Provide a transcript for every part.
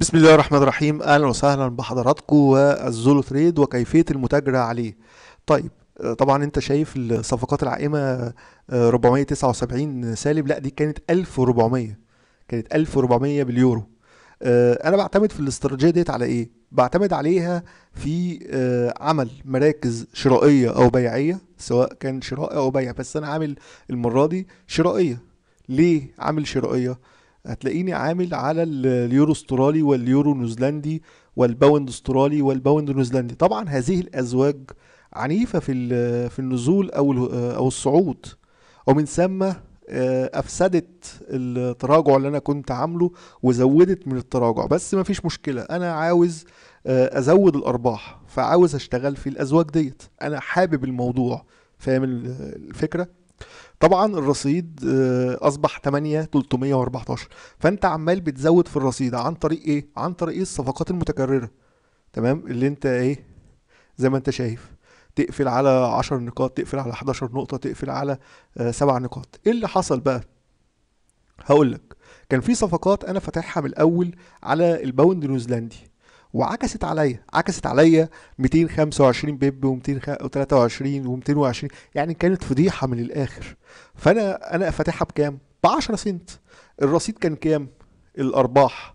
بسم الله الرحمن الرحيم اهلا وسهلا بحضراتكم والزولو تريد وكيفيه المتاجره عليه طيب آه، طبعا انت شايف الصفقات العائمه 479 آه، سالب لا دي كانت 1400 كانت 1400 باليورو آه، انا بعتمد في الاستراتيجيه ديت على ايه بعتمد عليها في عمل مراكز شرائيه او بيعيه سواء كان شراء او بيع بس انا عامل المره دي شرائيه ليه عامل شرائيه هتلاقيني عامل على اليورو استرالي واليورو نيوزيلندي والباوند استرالي والباوند نيوزيلندي طبعا هذه الازواج عنيفه في في النزول او او الصعود ومن ثم آه، افسدت التراجع اللي انا كنت عامله وزودت من التراجع بس مفيش مشكله انا عاوز آه، ازود الارباح فعاوز اشتغل في الازواج ديت انا حابب الموضوع فاهم الفكره طبعا الرصيد آه، اصبح 8 314 فانت عمال بتزود في الرصيد عن طريق ايه عن طريق إيه الصفقات المتكرره تمام اللي انت ايه زي ما انت شايف تقفل على 10 نقاط تقفل على 11 نقطه تقفل على 7 آه، نقاط ايه اللي حصل بقى هقول لك كان في صفقات انا فاتحها من الاول على الباوند نيوزيلندي وعكست عليا عكست عليا 225 بيب و223 و220 يعني كانت فضيحه من الاخر فانا انا فاتحها بكام ب 10 سنت الرصيد كان كام الارباح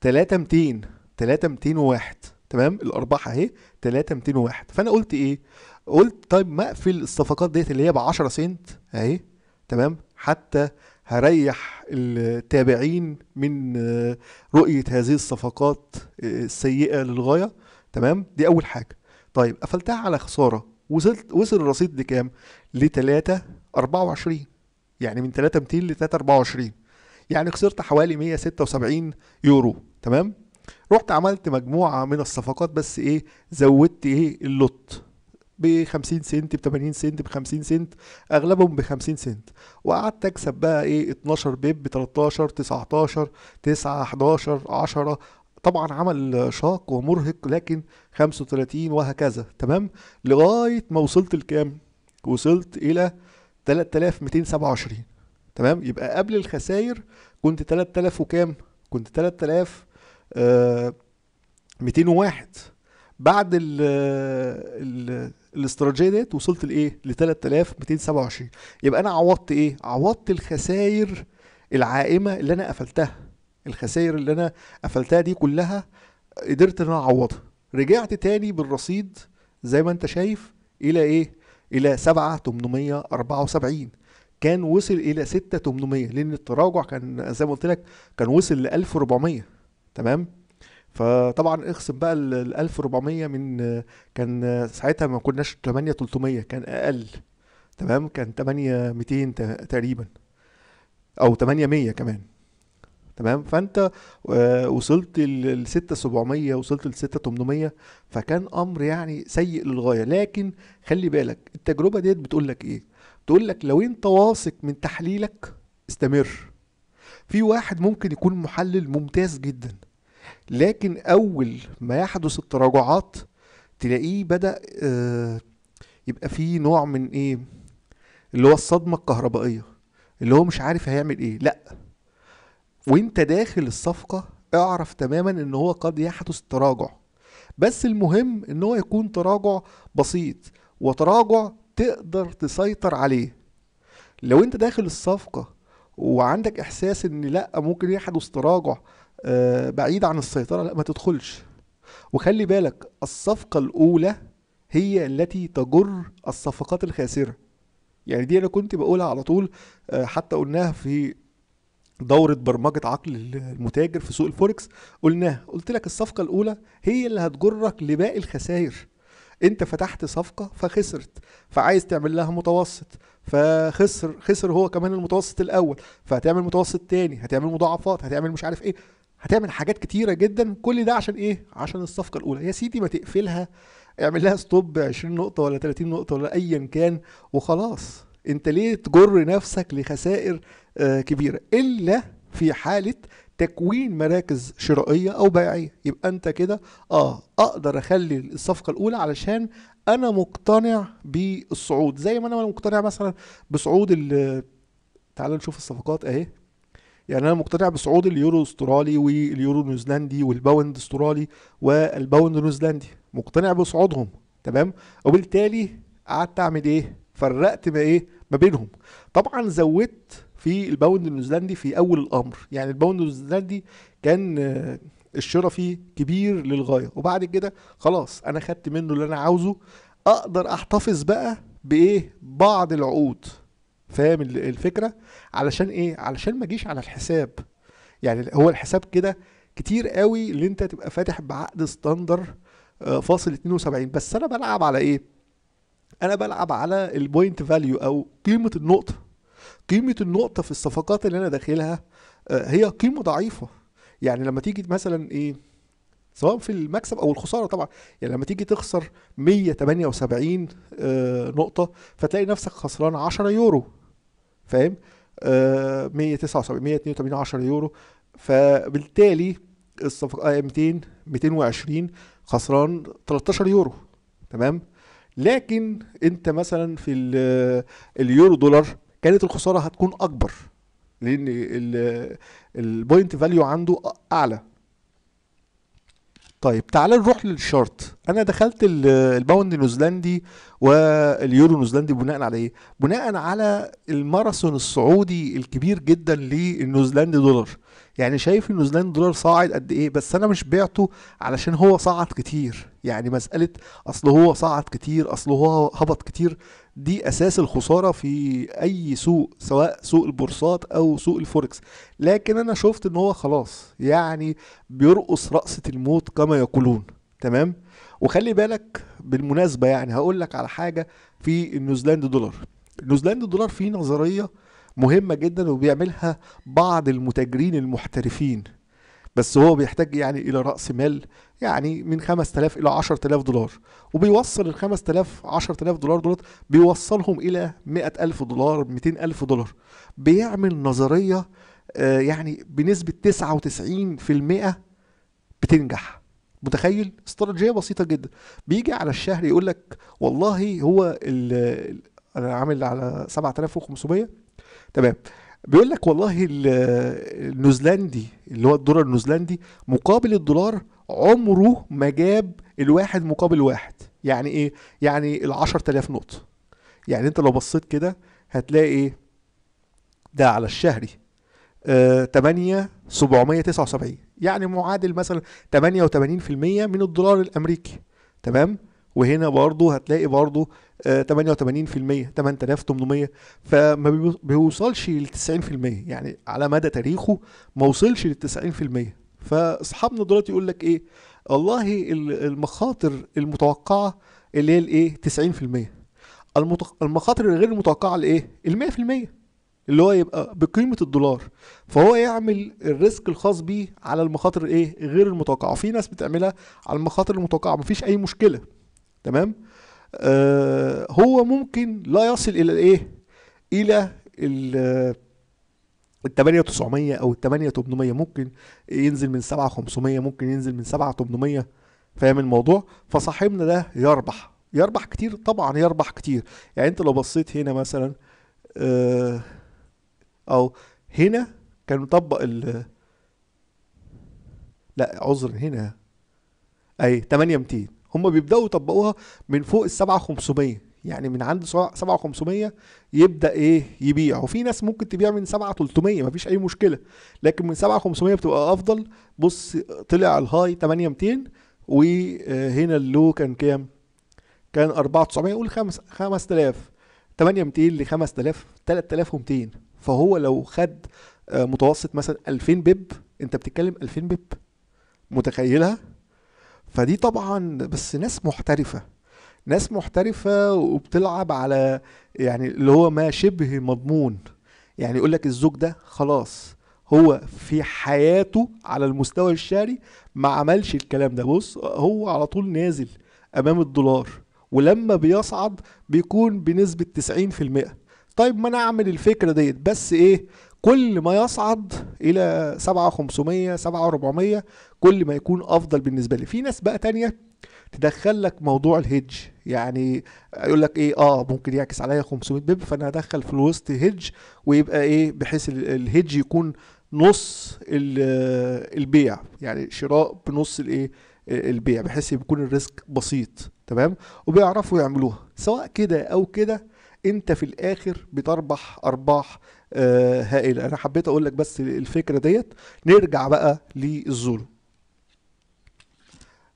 3200 3201 تمام الارباح اهي 3201 فانا قلت ايه قلت طيب ما اقفل الصفقات ديت اللي هي ب 10 سنت اهي تمام حتى هريح التابعين من آه، رؤية هذه الصفقات آه، السيئة للغاية تمام دي أول حاجة طيب قفلتها على خسارة وصلت وصل الرصيد لكام؟ ل 3 24 يعني من 3 200 ل 3 24 يعني خسرت حوالي 176 يورو تمام؟ رحت عملت مجموعة من الصفقات بس ايه زودت ايه اللوت ب 50 سنت ب 80 سنت ب 50 سنت اغلبهم ب 50 سنت وقعدت اكسب بقى ايه 12 بيب ب 13 19 9 11 10 طبعا عمل شاق ومرهق لكن 35 وهكذا تمام لغايه ما وصلت لكام وصلت الى 3227 تمام يبقى قبل الخسائر كنت 3000 وكام كنت 3000 آه 201 بعد ال ال الاستراتيجيه ديت وصلت لايه؟ ل 3227 يبقى انا عوضت ايه؟ عوضت الخسائر العائمه اللي انا قفلتها الخسائر اللي انا قفلتها دي كلها قدرت ان انا اعوضها رجعت تاني بالرصيد زي ما انت شايف الى ايه؟ الى 7874 كان وصل الى 6800 لان التراجع كان زي ما قلت لك كان وصل ل 1400 تمام؟ فطبعا اقسم بقى ال 1400 من كان ساعتها ما كناش 8 300 كان اقل تمام كان 8 200 تقريبا او 800 كمان تمام فانت آه، وصلت ل 6 700 وصلت ل 6 800 فكان امر يعني سيء للغايه لكن خلي بالك التجربه ديت بتقول لك ايه بتقول لك لو انت واثق من تحليلك استمر في واحد ممكن يكون محلل ممتاز جدا لكن اول ما يحدث التراجعات تلاقيه بدا آه، يبقى فيه نوع من ايه اللي هو الصدمه الكهربائيه اللي هو مش عارف هيعمل ايه لا وانت داخل الصفقه اعرف تماما ان هو قد يحدث تراجع بس المهم ان هو يكون تراجع بسيط وتراجع تقدر تسيطر عليه لو انت داخل الصفقه وعندك احساس ان لا ممكن يحدث تراجع آه، بعيد عن السيطرة لا ما تدخلش وخلي بالك الصفقة الأولى هي التي تجر الصفقات الخاسرة يعني دي أنا كنت بقولها على طول آه، حتى قلناها في دورة برمجة عقل المتاجر في سوق الفوركس قلناها قلت لك الصفقة الأولى هي اللي هتجرك لباقي الخسائر انت فتحت صفقة فخسرت فعايز تعمل لها متوسط فخسر خسر هو كمان المتوسط الاول فهتعمل متوسط تاني هتعمل مضاعفات هتعمل مش عارف ايه هتعمل حاجات كتيره جدا كل ده عشان ايه عشان الصفقه الاولى يا سيدي ما تقفلها اعمل لها ستوب 20 نقطه ولا 30 نقطه ولا ايا كان وخلاص انت ليه تجر نفسك لخسائر آه، كبيره الا في حاله تكوين مراكز شرائيه او بيعيه يبقى انت كده اه اقدر اخلي الصفقه الاولى علشان انا مقتنع بالصعود زي ما انا مقتنع مثلا بصعود تعالوا نشوف الصفقات اهي يعني انا مقتنع بصعود اليورو استرالي واليورو نيوزيلندي والباوند استرالي والباوند نيوزيلندي مقتنع بصعودهم تمام وبالتالي قعدت اعمل ايه فرقت ما ايه ما بينهم طبعا زودت في الباوند النيوزيلندي في اول الامر يعني الباوند النيوزيلندي كان آه، الشراء فيه كبير للغايه وبعد كده خلاص انا خدت منه اللي انا عاوزه اقدر احتفظ بقى بايه بعض العقود فاهم الفكره علشان ايه علشان ما اجيش على الحساب يعني هو الحساب كده كتير قوي اللي انت تبقى فاتح بعقد ستاندر آه، فاصل 72 بس انا بلعب على ايه انا بلعب على البوينت فاليو او قيمه النقطه قيمه النقطه في الصفقات اللي انا داخلها آه، هي قيمه ضعيفه يعني لما تيجي مثلا ايه سواء في المكسب او الخساره طبعا يعني لما تيجي تخسر 178 آه، نقطه فتلاقي نفسك خسران 10 يورو فاهم آه 179 182 10 يورو فبالتالي الصفقه 200 آه، 220 خسران 13 يورو تمام لكن انت مثلا في آه، اليورو دولار كانت الخساره هتكون اكبر لان آه، البوينت فاليو عنده اعلى طيب تعال نروح للشارت انا دخلت الباوند نيوزيلندي واليورو نيوزيلندي بناء على ايه بناء على الماراثون السعودي الكبير جدا للنيوزيلندي دولار يعني شايف النيوزيلندي دولار صاعد قد ايه بس انا مش بعته علشان هو صعد كتير يعني مساله اصل هو صعد كتير اصل هو هبط كتير دي اساس الخساره في اي سوق سواء سوق البورصات او سوق الفوركس لكن انا شفت ان هو خلاص يعني بيرقص رقصه الموت كما يقولون تمام وخلي بالك بالمناسبه يعني هقول لك على حاجه في النيوزيلاند دولار النيوزيلاند دولار فيه نظريه مهمه جدا وبيعملها بعض المتاجرين المحترفين بس هو بيحتاج يعني الى راس مال يعني من 5000 الى 10000 دولار وبيوصل ال 5000 10000 دولار دولت بيوصلهم الى 100000 دولار 200000 دولار بيعمل نظريه آه، يعني بنسبه 99% بتنجح متخيل استراتيجيه بسيطه جدا بيجي على الشهر يقول لك والله هو انا عامل على 7500 تمام بيقول لك والله النيوزيلندي اللي هو الدولار النيوزيلندي مقابل الدولار عمره ما جاب الواحد مقابل واحد يعني ايه يعني ال 10000 نقطه يعني انت لو بصيت كده هتلاقي إيه؟ ده على الشهري آه 8 779 يعني معادل مثلا 88% من الدولار الامريكي تمام وهنا برضه هتلاقي برضه 88% آه، 8800 فما بيوصلش لل 90% يعني على مدى تاريخه ما وصلش لل 90% فاصحابنا دلوقتي يقول لك ايه والله المخاطر المتوقعه اللي هي الايه 90% المتق... المخاطر الغير المتوقعة الايه ال 100% اللي هو يبقى بقيمه الدولار فهو يعمل الريسك الخاص بيه على المخاطر الايه غير المتوقعه وفي ناس بتعملها على المخاطر المتوقعه مفيش اي مشكله تمام آه، هو ممكن لا يصل الى الايه الى ال 8900 او ال 8800 ممكن ينزل من 7500 ممكن ينزل من 7800 فاهم الموضوع فصاحبنا ده يربح يربح كتير طبعا يربح كتير يعني انت لو بصيت هنا مثلا آه، او هنا كان مطبق ال لا عذر هنا اي 8200 هم بيبداوا يطبقوها من فوق ال 7500 يعني من عند 7500 يبدا ايه يبيع وفي ناس ممكن تبيع من 7300 مفيش اي مشكله لكن من 7500 بتبقى افضل بص طلع الهاي 8200 وهنا اللو كان كام كان 4900 قول 5 5000 8200 ل 5000 3200 فهو لو خد آه، متوسط مثلا 2000 بيب انت بتتكلم 2000 بيب متخيلها فدي طبعا بس ناس محترفه ناس محترفه وبتلعب على يعني اللي هو ما شبه مضمون يعني يقول لك الزوج ده خلاص هو في حياته على المستوى الشهري ما عملش الكلام ده بص هو على طول نازل امام الدولار ولما بيصعد بيكون بنسبة 90% طيب ما انا اعمل الفكرة ديت بس ايه كل ما يصعد الى 7500 7400 كل ما يكون افضل بالنسبه لي في ناس بقى تانية تدخل لك موضوع الهيدج يعني يقول لك ايه اه ممكن يعكس عليا 500 بيب فانا هدخل في الوسط هيدج ويبقى ايه بحيث الهيدج يكون نص البيع يعني شراء بنص الايه البيع بحيث يكون الريسك بسيط تمام وبيعرفوا يعملوها سواء كده او كده انت في الاخر بتربح ارباح آه، هائله انا حبيت اقول لك بس الفكره ديت نرجع بقى للزولو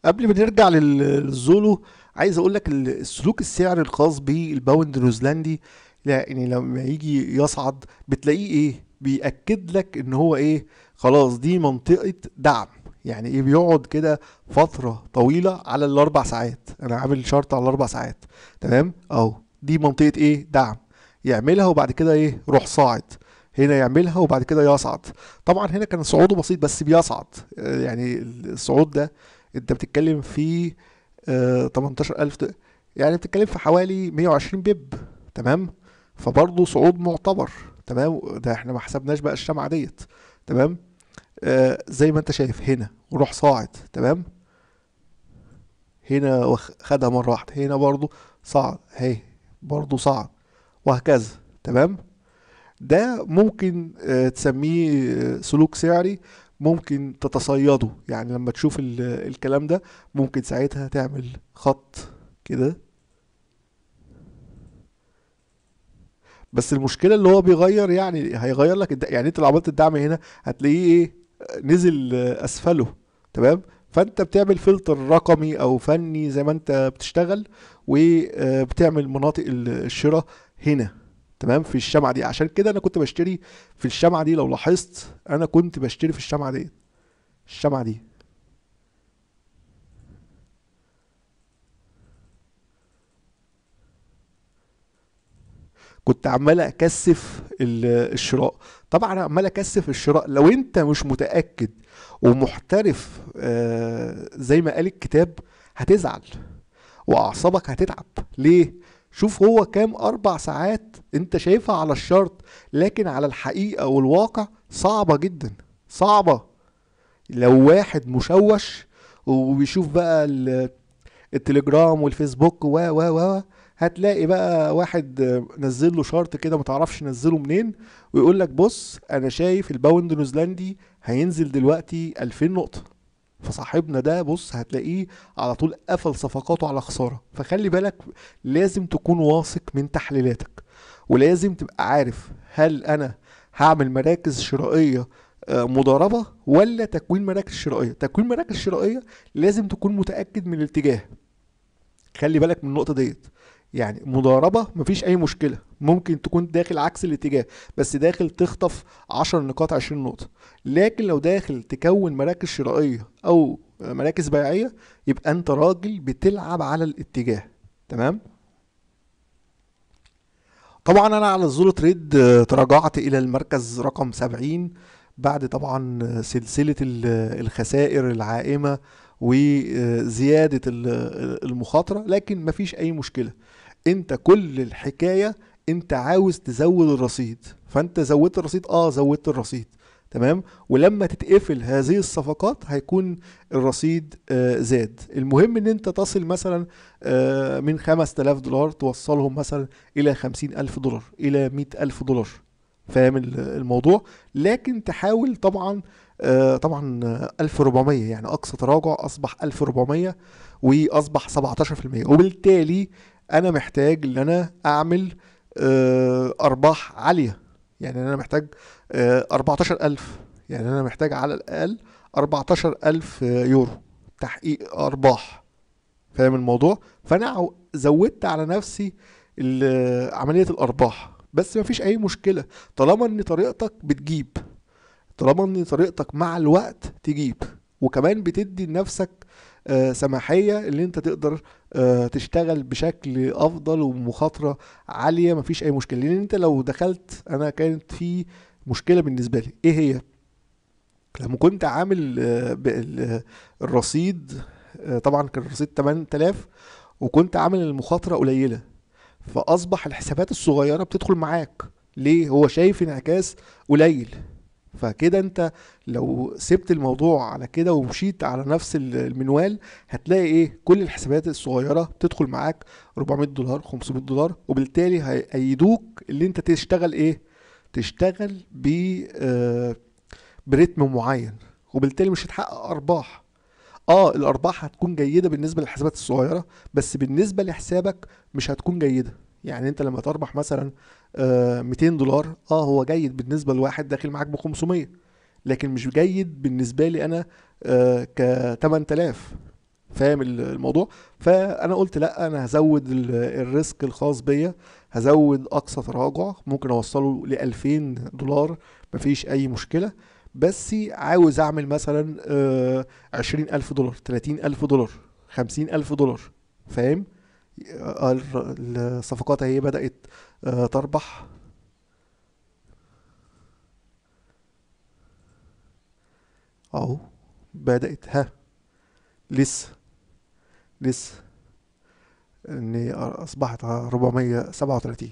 قبل ما نرجع للزولو عايز اقول لك السلوك السعر الخاص بالباوند نيوزيلندي يعني لما يجي يصعد بتلاقيه ايه بيأكد لك ان هو ايه خلاص دي منطقة دعم يعني ايه بيقعد كده فترة طويلة على الاربع ساعات انا عامل شرط على الاربع ساعات تمام اهو دي منطقة ايه دعم يعملها وبعد كده ايه روح صاعد هنا يعملها وبعد كده يصعد طبعا هنا كان صعوده بسيط بس بيصعد آه، يعني الصعود ده انت بتتكلم في آه 18000 يعني بتتكلم في حوالي 120 بيب تمام فبرضه صعود معتبر تمام ده احنا ما حسبناش بقى الشمعة ديت تمام آه زي ما انت شايف هنا وروح صاعد تمام هنا خدها مرة واحدة هنا برضه صعد اهي برضه صعد وهكذا تمام ده ممكن آه، تسميه آه، سلوك سعري ممكن تتصيده يعني لما تشوف الكلام ده ممكن ساعتها تعمل خط كده بس المشكله اللي هو بيغير يعني هيغير لك يعني انت لو عملت الدعم هنا هتلاقيه ايه نزل اسفله تمام فانت بتعمل فلتر رقمي او فني زي ما انت بتشتغل وبتعمل آه، مناطق الشراء هنا تمام في الشمعه دي عشان كده انا كنت بشتري في الشمعه دي لو لاحظت انا كنت بشتري في الشمعه دي الشمعه دي كنت عمال اكثف الشراء طبعا عمال اكثف الشراء لو انت مش متاكد ومحترف آه، زي ما قال الكتاب هتزعل واعصابك هتتعب ليه شوف هو كام أربع ساعات أنت شايفها على الشرط لكن على الحقيقة والواقع صعبة جدا صعبة لو واحد مشوش وبيشوف بقى التليجرام والفيسبوك و و و هتلاقي بقى واحد نزل له شرط كده متعرفش نزله منين ويقول لك بص انا شايف الباوند نيوزيلندي هينزل دلوقتي 2000 نقطه فصاحبنا ده بص هتلاقيه على طول قفل صفقاته على خساره فخلي بالك لازم تكون واثق من تحليلاتك ولازم تبقى عارف هل انا هعمل مراكز شرائيه آه، مضاربه ولا تكوين مراكز شرائيه تكوين مراكز شرائيه لازم تكون متاكد من الاتجاه خلي بالك من النقطه ديت يعني مضاربه مفيش اي مشكله ممكن تكون داخل عكس الاتجاه بس داخل تخطف 10 نقاط 20 نقطه لكن لو داخل تكون مراكز شرائيه او مراكز بيعيه يبقى انت راجل بتلعب على الاتجاه تمام طبعا انا على الزول تريد تراجعت الى المركز رقم 70 بعد طبعا سلسله الخسائر العائمه وزياده المخاطره لكن مفيش اي مشكله انت كل الحكايه انت عاوز تزود الرصيد فانت زودت الرصيد اه زودت الرصيد تمام ولما تتقفل هذه الصفقات هيكون الرصيد آه زاد المهم ان انت تصل مثلا آه من 5000 دولار توصلهم مثلا الى 50000 دولار الى 100000 دولار فاهم الموضوع لكن تحاول طبعا آه طبعا 1400 آه، يعني اقصى تراجع اصبح 1400 واصبح 17% وبالتالي انا محتاج ان انا اعمل آه، ارباح عاليه يعني انا محتاج 14000 آه، يعني انا محتاج على الاقل 14000 آه، يورو تحقيق ارباح فاهم الموضوع فانا زودت على نفسي عمليه الارباح بس مفيش اي مشكله طالما ان طريقتك بتجيب طالما ان طريقتك مع الوقت تجيب وكمان بتدي لنفسك آه، سماحيه اللي انت تقدر آه، تشتغل بشكل افضل ومخاطره عاليه مفيش اي مشكله لان انت لو دخلت انا كانت في مشكله بالنسبه لي ايه هي لما كنت عامل آه، الرصيد طبعا كان الرصيد 8000 وكنت عامل المخاطره قليله فاصبح الحسابات الصغيره بتدخل معاك ليه هو شايف انعكاس قليل فكده انت لو سبت الموضوع على كده ومشيت على نفس المنوال هتلاقي ايه كل الحسابات الصغيره تدخل معاك 400 دولار 500 دولار وبالتالي هيأيدوك اللي انت تشتغل ايه تشتغل ب آه، برتم معين وبالتالي مش هتحقق ارباح اه الارباح هتكون جيده بالنسبه للحسابات الصغيره بس بالنسبه لحسابك مش هتكون جيده يعني انت لما تربح مثلا 200 آه، دولار اه هو جيد بالنسبه لواحد داخل معاك ب 500 لكن مش جيد بالنسبه لي انا آه، ك 8000 فاهم الموضوع فانا قلت لا انا هزود الريسك الخاص بيا هزود اقصى تراجع ممكن اوصله ل 2000 دولار مفيش اي مشكله بس عاوز اعمل مثلا 20000 آه، دولار 30000 دولار 50000 دولار فاهم الصفقات اهي بدأت آه، تربح اهو بدأت ها لسه لسه ان اصبحت 437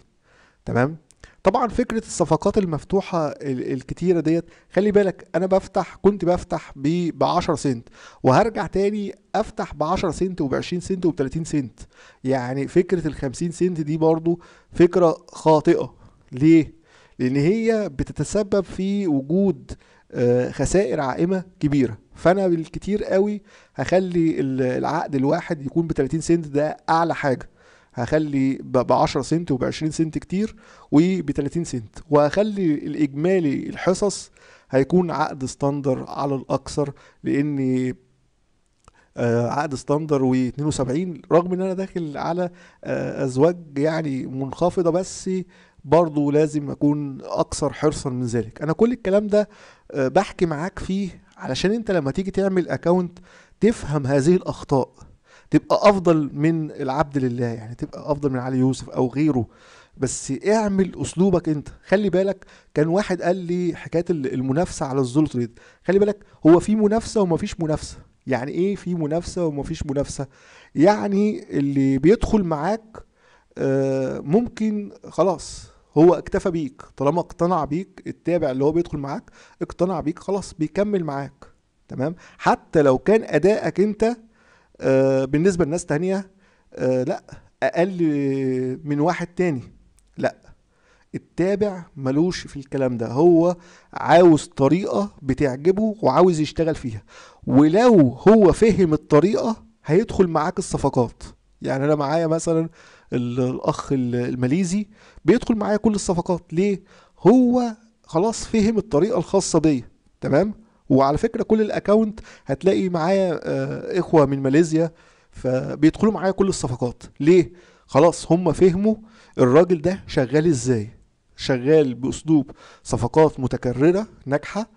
تمام طبعا فكره الصفقات المفتوحه الكتيره ديت خلي بالك انا بفتح كنت بفتح ب 10 سنت وهرجع تاني افتح ب 10 سنت وب 20 سنت وب 30 سنت يعني فكره ال 50 سنت دي برضو فكره خاطئه ليه لان هي بتتسبب في وجود آه، خسائر عائمه كبيره فانا بالكتير قوي هخلي العقد الواحد يكون ب 30 سنت ده اعلى حاجه هخلي ب 10 سنت وب 20 سنت كتير وب 30 سنت وهخلي الاجمالي الحصص هيكون عقد ستاندر على الاكثر لان آه، عقد ستاندر و72 رغم ان انا داخل على آه، ازواج يعني منخفضه بس برضه لازم اكون اكثر حرصا من ذلك انا كل الكلام ده آه، بحكي معاك فيه علشان انت لما تيجي تعمل اكونت تفهم هذه الاخطاء تبقى افضل من العبد لله يعني تبقى افضل من علي يوسف او غيره بس اعمل اسلوبك انت خلي بالك كان واحد قال لي حكايه المنافسه على دي خلي بالك هو في منافسه ومفيش منافسه يعني ايه في منافسه ومفيش منافسه يعني اللي بيدخل معاك آه، ممكن خلاص هو اكتفى بيك طالما اقتنع بيك التابع اللي هو بيدخل معاك اقتنع بيك خلاص بيكمل معاك تمام حتى لو كان ادائك انت آه، بالنسبه لناس تانية آه، لا اقل من واحد تاني لا التابع ملوش في الكلام ده هو عاوز طريقه بتعجبه وعاوز يشتغل فيها ولو هو فهم الطريقه هيدخل معاك الصفقات يعني انا معايا مثلا الاخ الماليزي بيدخل معايا كل الصفقات ليه هو خلاص فهم الطريقه الخاصه بيا تمام وعلى فكره كل الاكونت هتلاقي معايا آه، اخوه من ماليزيا فبيدخلوا معايا كل الصفقات ليه خلاص هم فهموا الراجل ده شغال ازاي شغال باسلوب صفقات متكرره ناجحه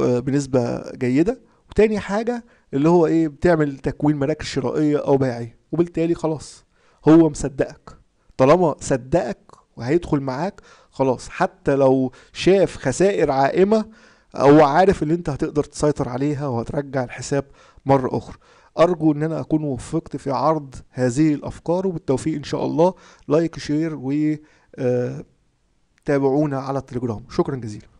آه، بنسبه جيده وتاني حاجه اللي هو ايه بتعمل تكوين مراكز شرائيه او بيعيه وبالتالي خلاص هو مصدقك طالما صدقك وهيدخل معاك خلاص حتى لو شاف خسائر عائمه هو عارف ان انت هتقدر تسيطر عليها وهترجع الحساب مره اخرى ارجو ان انا اكون وفقت في عرض هذه الافكار وبالتوفيق ان شاء الله لايك شير و آه، تابعونا على التليجرام شكرا جزيلا